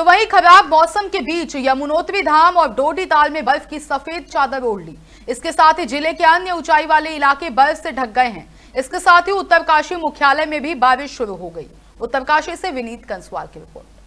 तो वही खराब मौसम के बीच यमुनोत्री धाम और डोडी ताल में बर्फ की सफेद चादर ओढ़ ली इसके साथ ही जिले के अन्य ऊंचाई वाले इलाके बर्फ से ढक गए हैं इसके साथ ही उत्तरकाशी मुख्यालय में भी बारिश शुरू हो गई उत्तरकाशी से विनीत कंसवाल की रिपोर्ट